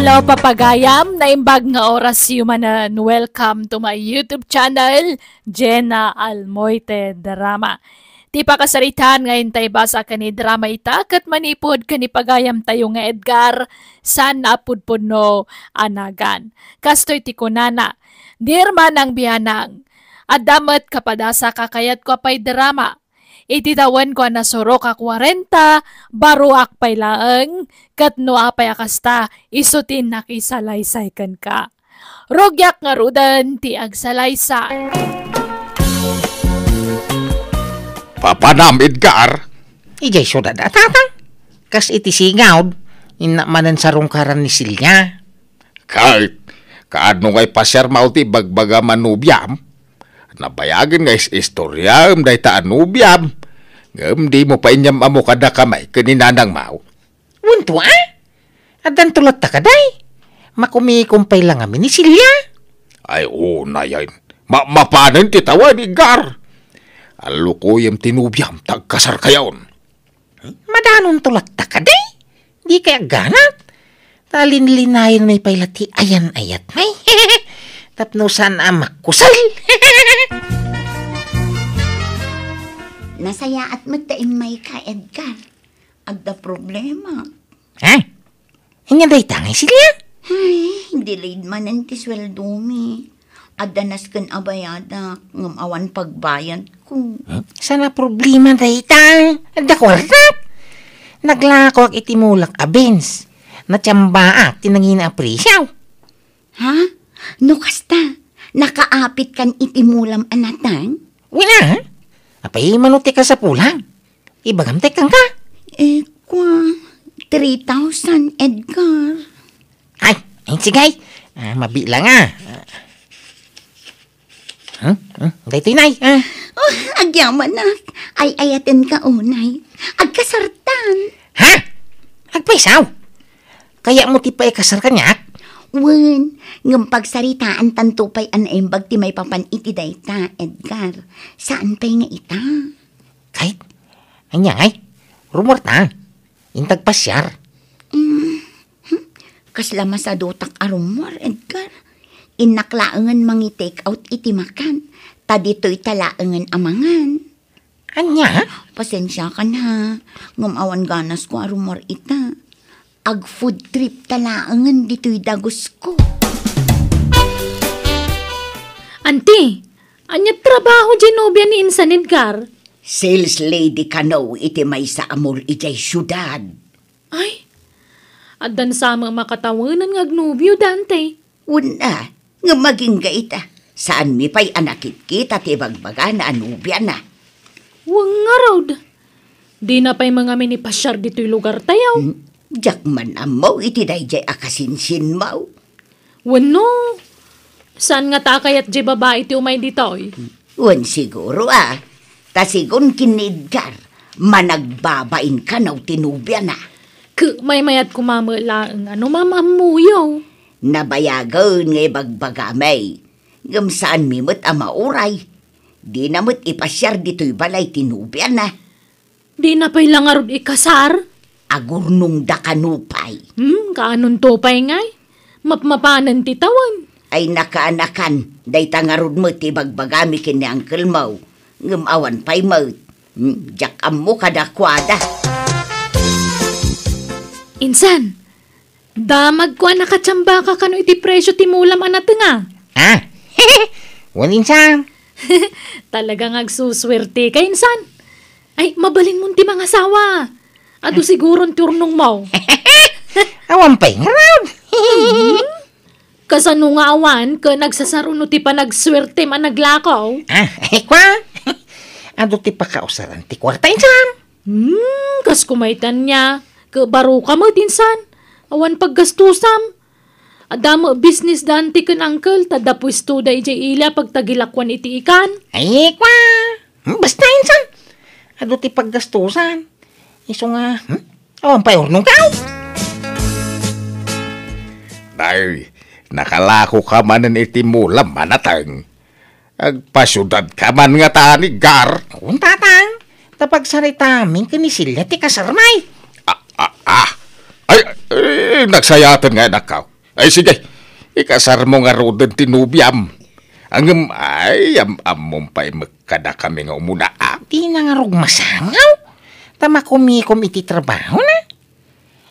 Hello papagayam, imbag nga oras human and welcome to my YouTube channel, Jenna Almoite Drama. Ti pakasaritaan ngayon tayo basa ka ni drama ita, kat manipod ka ni pagayam tayo nga Edgar, san napudpod no anagan. Kastoy ti kunana, dear manang biyanang, adamat kapadasa kakayat ko pa'y drama, iti dawan ko na soro ka 40, baruak pay laeng, no apay akasta, isutin nakisalaysay kan ka. Rogyak nga rudan ti agsalaysa Papanam, Edgar! Ijay sudan na tatang. Kas iti singaw, inamanan sa rungkaran ni Silya. Kahit, kaano nga'y pasyar mauti bagbaga manubyam, nabayagin nga is istoryam day ta Um, di mo pa inyam amo kada kamay kaninanang mao. Unto ah? Adan tulad ta kaday? Makumikumpay lang kami ni Silya. Ay, oo oh, na yan. Ma mapanan ti tawa ni Gar. Alukoyam tinubyam tagkasar kayon. Huh? Madanon tulad ta Di kaya ganat? Talinlinayan may pailati ayan ayat may. Tapno saan amak kusal. Nasaya at magtaimmay ka, Edgar. Agda problema. Ha? Anya day tangay sila? Ay, delayed man ang tisweldumi. Adanas kan abayada, awan pagbayad ko. Huh? Sana problema day tang. Agda kwartap. Naglako ak itimulak abins. Natsamba at tinangina aprisyaw. Ha? No kasta, nakaapit kan itimulam anatan? Wala, ha? Apay, manuti ka sa pulang. Ibagamtek kang ka. Eh, kwa, 3,000, Edgar. Ay, ay, sigay. Ah, mabila lang Ah. Huh? Ah, huh? Ah, ah, Daytoy, nay. Ah. Oh, agyaman na. Ay, ayatin ka, unay. Oh, Agkasartan. Ha? Agpaisaw. Kaya mo ti paikasar kanyak? Wen, ng pagsaritaan tantupay an embag ti may papan iti dayta, Edgar. Saan pa'y nga ita? Kay, anya ay, rumor ta. Intagpasyar. Mm, hmm, kasla masadotak a rumor, Edgar. Inaklaangan mangi take out iti makan. Ta dito'y talaangan amangan. Anya? Pasensya ka na. Ngumawan ganas ko a rumor ita ag food trip talaangan dito'y dagos ko. Ante, anya trabaho Genovia ni Insan Edgar? Sales lady ka no, iti may sa amol ijay syudad. Ay, adan sama makatawanan ng agnubyo, Dante. Una, nga maging gaita. Saan mi pa'y anakit kita ti bagbaga na anubya na. Wang nga Di na pa'y mga minipasyar dito'y lugar tayo. Hmm. Jak man amaw iti dayjay akasinsin maw. Wano? Saan nga ta kayat jay babae ti umay ditoy? Wan siguro ah. Tasigon kinidgar. Managbabain ka naw tinubya na. Ah. K may mayat kumamalaang ano mamamuyaw. Nabayagon ngay bagbagamay. Ngam saan mimot ama uray. Di namot ipasyar dito'y balay tinubya na. Ah. Di na pa'y langarod ikasar? agurnong dakanupay. Hmm, kaanon tupay ngay. Mapmapanan titawan. Ay nakaanakan, day tangarod mo ti bagbagami kini Uncle Mau. Ngumawan pa'y mo. Hmm, jak amu kadakwada. Insan, damag ko nakatsamba ka kano iti presyo ti mulam anate nga. Ah, Wan insan? Talagang agsuswerte ka, Insan. Ay, mabalin mo ti mga asawa. Ato siguro ang turnong mau. awan pa yung around. Kasano nga awan ka nagsasaruno ti pa nagswerte man naglakaw? Ah, eh kwa? Ado ti pa kausaran ti kwarta insam? Hmm, kas kumaitan niya. baro ka mo tinsan. Awan paggastusam. Adamo business dan ti kan uncle, tada pwesto da ijay ila pagtagilakwan iti ikan. Ay, kwa! Hmm, basta insan. Ado ti paggastusan. Iso nga, hmm? Awan oh, pa ornong ka? Day, nakalako ka man ng itimula manatang. Agpasudad ka man nga ta ni Gar. Kung tatang, tapag sarita amin kini ti kasarmay. Ah, ah, ah. Ay, ay, nagsayatan nga nakaw. Ay, sige. Ikasar mo nga rodin tinubiam. Ang ay, am, am mong pa'y magkada kami nga umuna. Ah. Di na nga rugmasangaw tamakumikom iti trabaho na.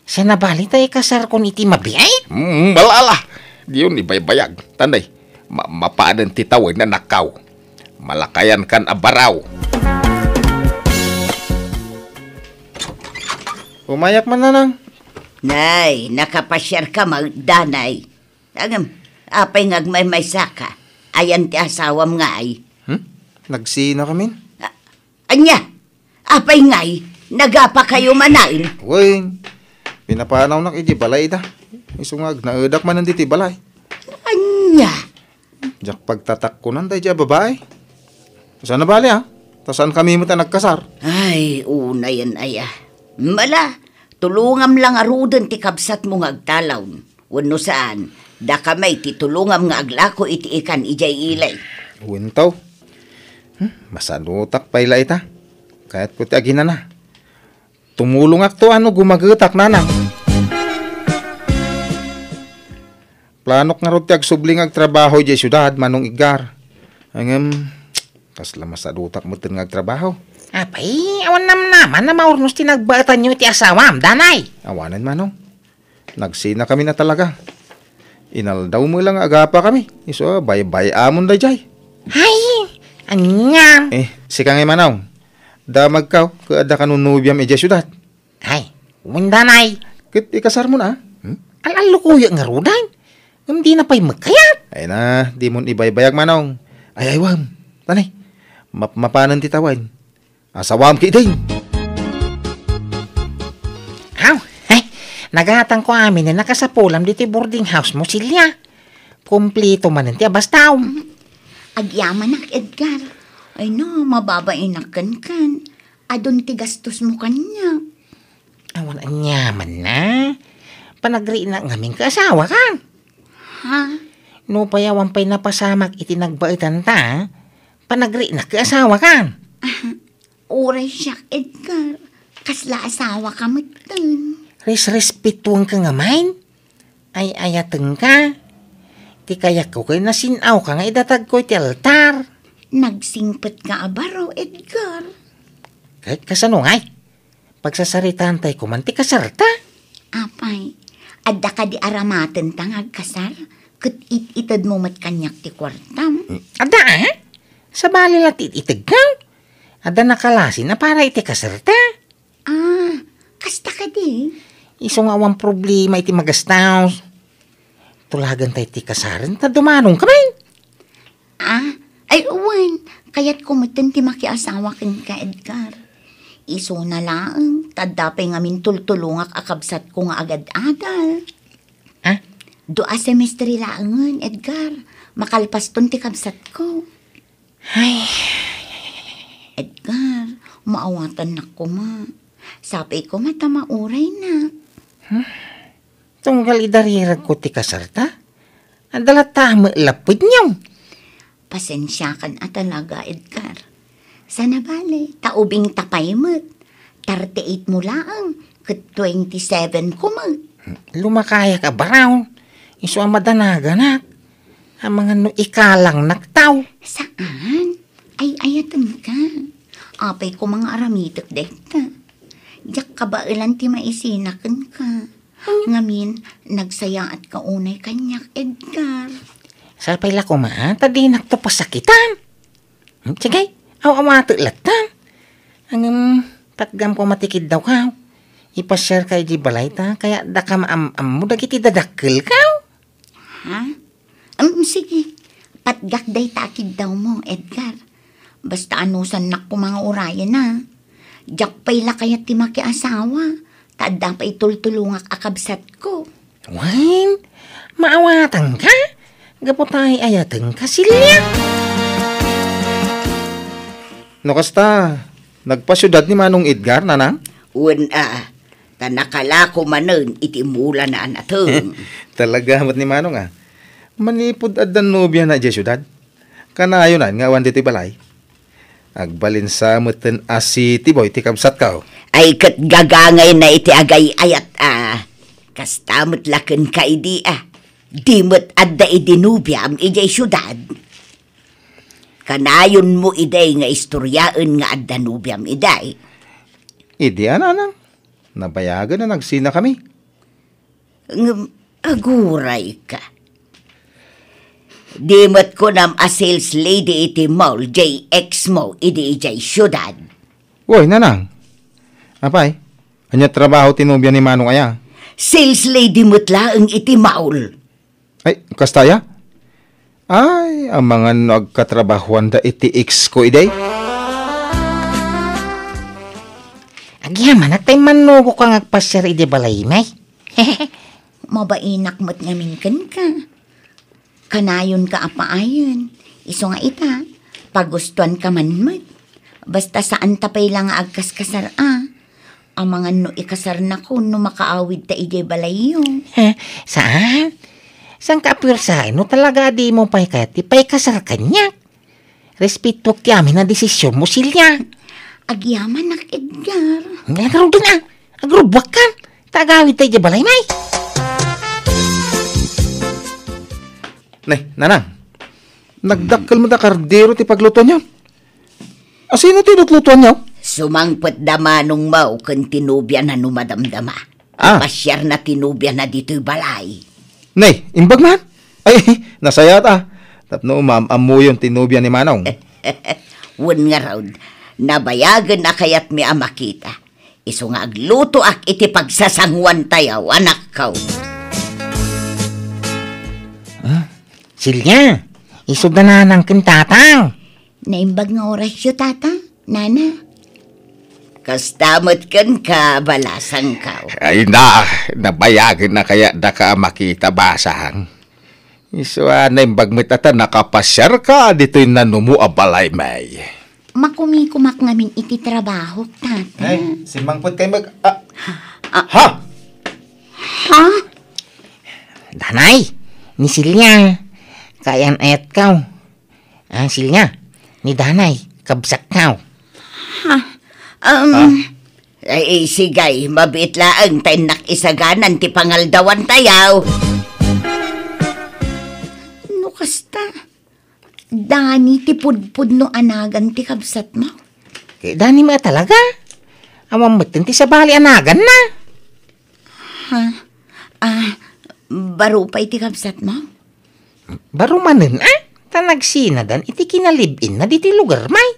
Sa nabali tayo kasar kon iti mabiyay? Mm, malala. Diyon ibaybayag. Tanday, ma mapaanan titawin na nakaw. Malakayan kan abaraw. Umayak man na lang. Nay, nakapasyar ka magdanay. Agam, apay ngag may may saka. Ayan ti asawam nga ay. Hmm? Nagsina kami? A- anya, apay ngay. Nagapa kayo manail? Uy, pinapanaw nak iji balay da. Isungag, naadak man nanditi balay. Anya? Jak pagtatak ko nanday dya babae. Saan na bali ha? Tasan kami mo ta nagkasar? Ay, una yan ay Mala, tulungam lang arudan ti kabsat mo ngagtalaw. Wano saan, da kamay ti tulungam nga aglako iti ikan ijay ilay. Wintaw, hmm, masalutak pa ilay ta. Kaya't puti agina na. Tumulong akto ano gumagatak nanang. Planok nga rote ag subling trabaho di syudad manong igar. Angem kasla masadutak mo tin nga trabaho. Apay, awan nam naman na maurnos tinagbatan nyo ti asawam, danay. Awanan manong. Nagsina kami na talaga. Inaldaw mo lang agapa kami. Iso, bye-bye amon da jay. Hay, anyam. Eh, si kangay manaw damag ka, kaada ka nunubiam e eh, syudad. Ay, windanay. Kit ikasar mo na. Ah. Hmm? Alalo ko yung nga rudan. Hindi na pa'y magkayat. Ay na, di mo ibaybayag manong. Ay, ay, wam. Tanay, map mapanan titawan. Asawam ki din. Aw, ay, nagatang ko amin na nakasapulam dito boarding house mo silya. Kumplito man nanti abastaw. Agyaman ak Edgar. Ay no, mababa inakan kan. Adon ti gastos mo kanya. Awan anyaman na. Panagri na ngaming kaasawa kan. Ha? No payawan pa'y napasamak iti nagbaitan ta, panagri na kaasawa kan. Uray siya, Edgar. Kasla asawa ka matan. Res-respetuan ka nga main. Ay ayateng ka. Ti kaya ko kay nasinaw ka nga idatag ko ti altar. Nagsingpet nga abaro, Edgar. Kahit kasano ngay? Pagsasaritaan tayo kumanti kasarta. Apay, adda ka di aramaten tangag kasar, kut it-itad mo mat kanyak ti kwartam. Hmm, adda eh? Sa bali lat it-itag ka? Adda nakalasin na para iti kasarta. Ah, kasta ka di. Isong awang problema iti magastaw. Tulagan tayo ti kasarin ta dumanong kamay. Kaya't kumutin ti makiasawa kin ka Edgar. Iso na lang, tadapay nga min tultulungak akabsat ko nga agad-adal. Ah? Dua semestre laangan, Edgar. Makalpas ton ti kabsat ko. Ay. Edgar, maawatan na ko ma. Sapi ko uray na. Huh? Tunggal idarirag ko ti kasarta? Adalat tama lapid niyaw pasensyakan at talaga, Edgar. Sana bale, taubing tapay mo. 38 mo laang, kat 27 ko mo. Lumakaya ka Brown. Iso ang madanaga na. Ang mga no ikalang nagtaw. Saan? Ay ayatan ka. Apay ko mga aramitok dekta. Diyak ka ba ilan ti maisinakan ka? Ngamin, nagsaya at kaunay kanyak, Edgar. Sarpay la kumaan, tadi nagtapos sakitan. Sige, aw amatilatan. Ang um, patgam ko matikid daw ka. Ipashare kay di balay ta, kaya ka maamam muda kiti dadakil ka. Ha? Um, sige, patgak day takid daw mo, Edgar. Basta anusan nak ko mga urayan na. Diyak pa'y kaya ti makiasawa. Tadda pa'y tultulungak akabsat ko. Wan, maawatan ka? Gaputay ayateng kasilya. No kasta, nagpasyudad ni Manong Edgar, nanang? Uwan ah, ah. tanakala ko manon, itimula na anatong. Talaga, mat ni Manong ah. Manipod at danubya na di syudad. Kanayonan nga wan dito'y balay. Agbalin sa mutin asi ti boy ti kamsat kao. Oh. Ay kat gagangay na iti agay ayat ah. Kastamot lakan ka idi ah dimot adda idinubyam ijay syudad. Kanayon mo iday nga istoryaan nga adda nubyam iday. Idi ananang, nabayagan na nagsina kami. Ng aguray ka. Dimot ko nam a sales lady iti mall JX mo idi ijay syudad. Woy, nanang. Apay, anya trabaho tinubyan ni Manong Aya? Sales lady mutla ang iti mall. Ay, kastaya? Ay, ang mga nagkatrabahuan da iti ex ko iday. Agyaman at tayo manugo kang agpasir ide balay, may. Mabainak mo't ngaminkan ka. Kanayon ka apaayon. Iso nga ita, pagustuan ka man mat. Basta saan tapay lang agkas kasar ah ang mga no ikasar na ko no makaawid ta ide balayo. Saan? Sang kapirsahin no talaga di mo paikati, paikasar kanya. Respeto kami na desisyon mo sila. Agyaman nak Edgar. Nagaro din ah. Agrubak ka. Tagawin tayo balay may. Nay, nanang. Nagdakkel mo da kardero ti pagluto niyo. Asino ti nagluto niyo? Sumangpot dama nung mao kung tinubyan na numadamdama. Ah. Pasyar na tinubya na dito'y balay. Nay, imbag man. Ay, nasaya ta. Tapno ma'am, amo yung tinubya ni Manong. Wun nga raw, nabayagan na kayat mi amakita. Iso nga agluto ak iti pagsasangwan tayo, anak kaw. Ah, Silya, iso na ng kintatang. Naimbag nga oras yo, tata, nana. Kastamot kan ka, balasang ka. Ay na, nabayagin na kaya da ka makita basang. Iswa na yung bagmitata nakapasyar ka, dito dito'y nanumu abalay may. Makumikumak ngamin iti trabaho, tata. Ay, si Mangpot mag... Ah, ah, ha? Ha? Danay, ni Silya, kayan ayat kaw. Ang ah, Silya, ni Danay, kabsak kaw. Ha? Um, ah? ay, sigay, mabitla ang tenak isaganan ti pangaldawan tayaw. No kasta, Dani ti pudpud no anagan ti kabsat mo. Eh, Dani ma talaga? Amang matin ti sa bali anagan na. Ha? Ah, baro pa iti kabsat mo? Baro manin, ah? Tanagsinadan iti kinalibin na diti lugar, may.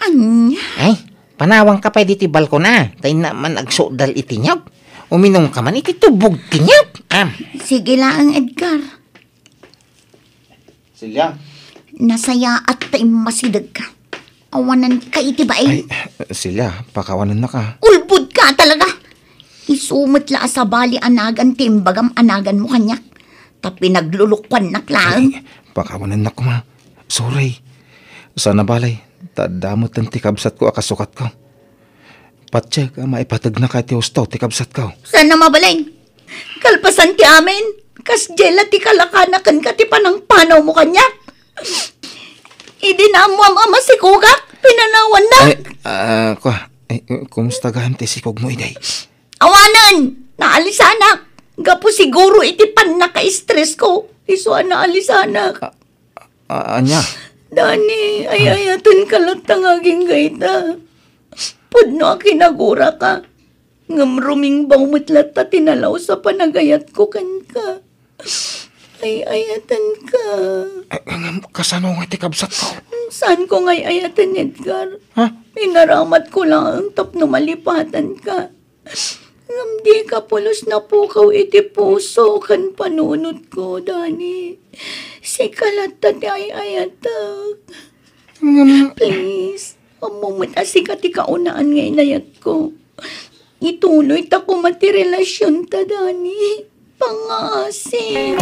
Anya? Ay, Panawang ka pa iti balko na. Tay naman agso itinyag. Uminom ka man iti tubog tinyag. Am. Sige lang, Edgar. Silya. Nasaya at tay masidag ka. Awanan ka iti ba Ay, Silya, pakawanan na ka. Ulbud ka talaga. Isumot sa bali anagan timbagam anagan mo kanya. Ta pinaglulukwan na klaan. Ay, pakawanan na ko ma. Sorry. Sana balay, Tadamot ng tikabsat ko akasukat ko. Patsya ka maipatag na ti hustaw tikabsat ko. Sana mabaleng. Kalpasan ti amin. Kas jela ti kalakanakan ka ti panang panaw mo kanya. Idi na mo ama si Kugak. Pinanawan na. Ay, ah, uh, ay, kumusta gaham ti sikog mo, iday? Awanan! Naalis anak! Gapo siguro itipan na ka-stress ko. Iso na alis anak. A- ah, a- ah, anya? Dani, ayayatan kalat tangaging gaita. Pudno kinagura ka. Ngamruming baumitlat ta tinalaw sa panagayat ko kan ka. Ay, ayatan ka. Kasano nga tikabsat ko? Saan ko ngay ayatan, Edgar? Ha? Pinaramat ko lang ang tap na malipatan ka. Ramdi ka pulos na pukaw iti eh, puso kan panunod ko, Dani. Sikalat tati ay ayatak. Mm. Please, amumata si ka ti kaunaan nga ko. Ituloy ta ko matirelasyon ta, Dani. Pangasin.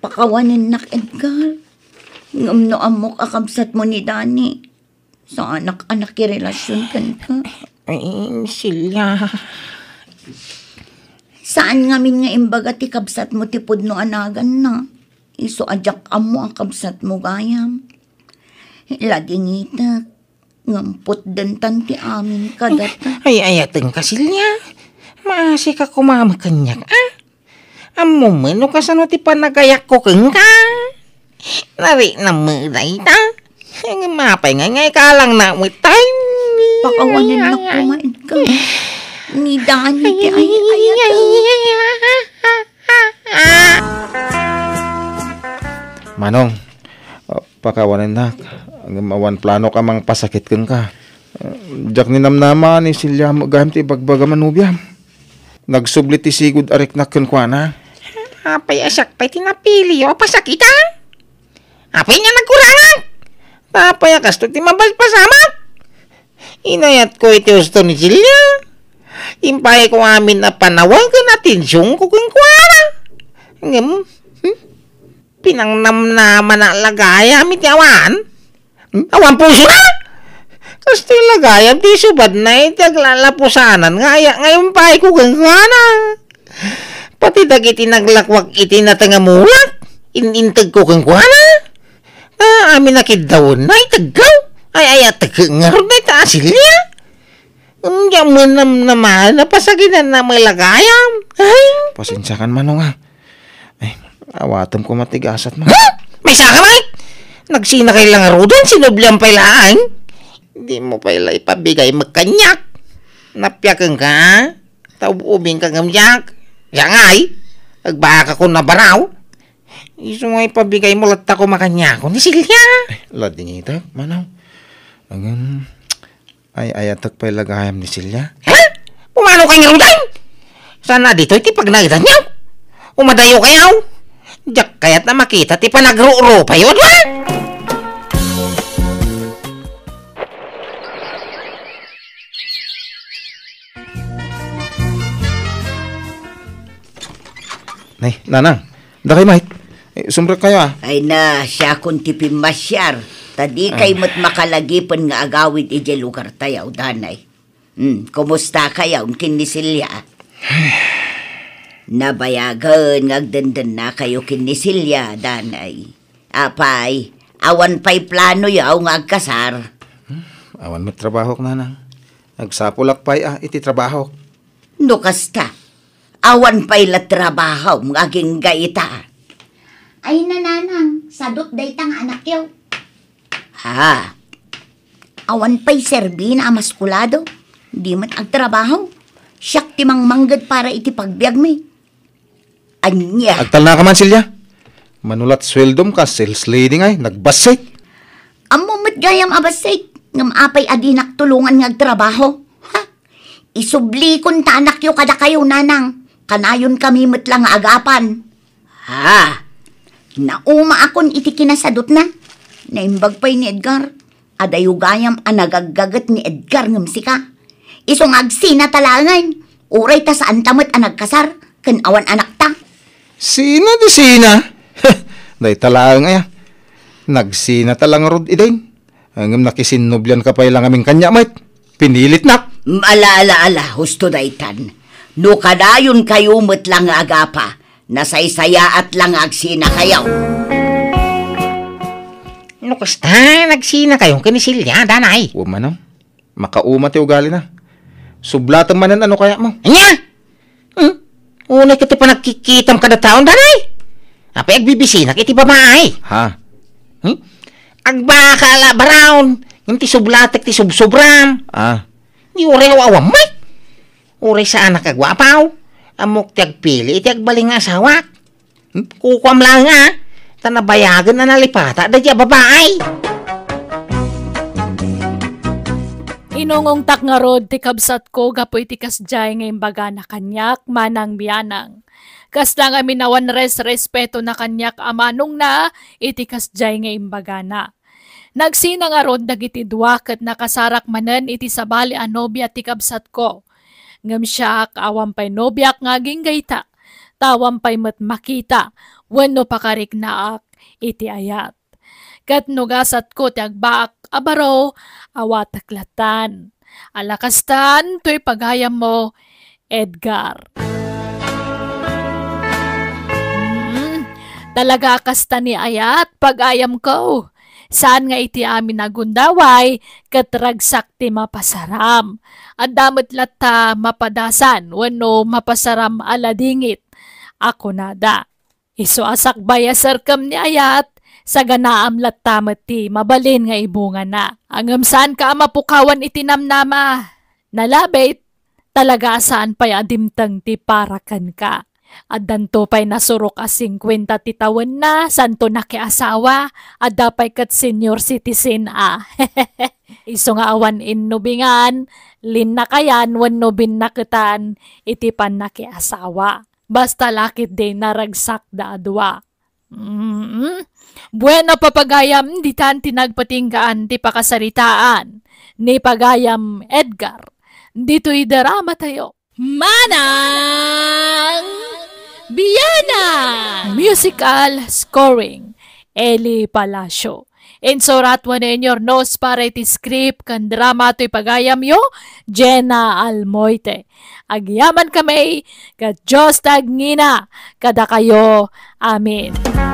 Pakawanin nak, Edgar. Ngam no amok akamsat mo ni Dani. Sa anak-anak ki kan ka. Ay, silya. Saan ngamin nga imbaga ti kabsat mo ti pudno anagan na? Iso ajak amo ang kabsat mo gayam. Ladingita, ngampot dentan ti amin kadata. Ay, ay ayatin ka silya. Maasi ka kumamakanyak, ah? Amo mano ka sano ti panagayak ko keng ka? Nari na muday ta. Ang mapay nga nga kalang na with time. Pakawanan na kumain ka. Nidaan ni ti ay ay, Manong, pakawanan na. Mawan plano ka mang pasakit kang ka. Jak ni namnama ni silya mo gaham ti bagbaga manubya. Nagsublit ti sigud arik na kenkwana. Apay asak pay tinapili o pasakitan. Apay nga nagkurangan. Tapay akas to ti mabaspasaman. Inayat ko iti gusto ni Silya. Impay ko amin na panawagan at insyong kukinkwara. Ngam, hmm? pinangnamnaman na lagayam iti awan. Hmm? Awan po siya? Kasto yung di subad na iti aglalapusanan. Ngaya, ngayon pa ko kukinkwara. Pati dagiti naglakwak iti natangamulak. Inintag ko kukinkwara. Ah, amin nakidawon na itagaw. Ay, ay, atakengar na ka silya. Ang yaman nam naman, napasaginan na malagayam. Ay. Pasinsakan man nga. Ah. Ay, awatom ko matigasat man. Ha? May saka man? Nagsina kay lang rudan, sinubli ang pailaan. Hindi mo paila ipabigay magkanyak. Napyakan ka, taububing ka gamyak. Yangay, agbaka ko na baraw. Iso nga eh. ipabigay mo latta ko makanya ko ni Silya. Ay, lading ito, manaw. Agan, ay ayatak pa ilagayam ni Silya. Ha? Pumano kayo dyan? Sana dito iti pag nakita niyo. Umadayo kayo. Diyak kaya't na makita ti panagro-ro pa yun, ha? Nay, nanang, da kayo mahit. Eh, sumra kayo ah. Ay na, siya kong tipimasyar di ah. kay mo't makalagipon nga agawid ije lugar tayaw, danay. Hmm, kumusta kaya kayaw, kinisilya? Nabayagan, ngagdandan na kayo kinisilya, danay. Apay, awan pa'y plano yaw nga agkasar. Hmm, awan mo't trabaho nanang. Nagsapulak pa'y ah, iti trabaho. No kasta, awan pa'y la trabaho, ngaging gaita. Ay nananang, sadot day tang anak yaw Ha? Awan pa'y serbina amaskulado. Di man agtrabaho. Siyak timang manggad para iti pagbiag mi. Anya. Agtal na ka man silya. Manulat sweldom ka, sales lady ngay, nagbasik. Amumit gayam abasik, ngam apay adinak tulungan nga trabaho. Ha? Isubli kun tanak yo kada kayo nanang, kanayon kami met lang agapan. Ha? Nauma akon iti kinasadot na. Naimbag pa'y ni Edgar. Adayugayam anagagagat ah, ni Edgar ngamsi ka. Isungagsi na talangan. Uray ta saan tamot anagkasar. Kanawan anak ta. Sina di sina. Day talang ay. Ah. Nagsina talang rod idain. Ang nakisinobyan ka pa ilang aming kanya, mate. Pinilit nak. Ala, ala, ala, husto daytan. No kadayon kayo mutlang agapa, nasaysaya at lang agsina kayaw. No, kasta, ah, nagsina kayong kinisilya, danay. Huwag man, no? Ah. Makauma ti ugali na. Sublatang man ang ano kaya mo. Anya! Hmm? Una kiti pa nagkikitam kada taon, danay. Apa agbibisina kiti babae. Ha? Hmm? Agbakala brown. Yung ti sublatek ti subsobram. Ha? Ah. Ni ore awam may. Ore sa anak agwapaw. Amok ti agpili, iti agbaling asawa. Hmm? Kukwam lang nga tanabayagan na nalipata da siya babae. Inungong tak nga rod, ti kabsat ko, gapoy ti kasjay ngayon baga na kanyak, manang biyanang. Kas lang aminawan res respeto na kanyak amanong na, iti kasjay nga imbaga na. Nagsina nga rod dagiti duwa ket nakasarak manen iti sabali a nobya ti kabsat ko. Ngem siya awam pay nobyak nga gayta. Tawam pay met makita wenno pakariknaak iti ayat. Kat nugasat ko ti agbaak abaraw awat aklatan. Alakastan to'y pagayam mo, Edgar. Hmm, talaga kasta ni Ayat, pagayam ko. Saan nga iti amin nagundaway, katragsak ti mapasaram. At damat lata mapadasan, wano mapasaram aladingit. Ako nada. Iso asak baya sarkam ni ayat, sa ganaam latamati, mabalin nga ibunga na. Angam saan ka mapukawan itinamnama. Nalabit, talaga saan pa'y adimtang ti parakan ka. At danto pa'y nasurok a 50 titawan na, santo na ki asawa, at dapay kat senior citizen a. Iso nga awan innubingan, lin na kayan, wan nubin nakitan, itipan na ki asawa basta lakit de naragsak da adwa. Mm-hmm. Buena papagayam di tan tinagpatinggaan ti pakasaritaan ni pagayam Edgar. Dito idarama tayo. Manang Biyana! Musical Scoring Eli Palacio Insuratwa na inyor nos para iti script kan drama to ipagayam yo, Jenna Almoite. Agyaman kami, ka Diyos tagnina, kada kayo. Amen.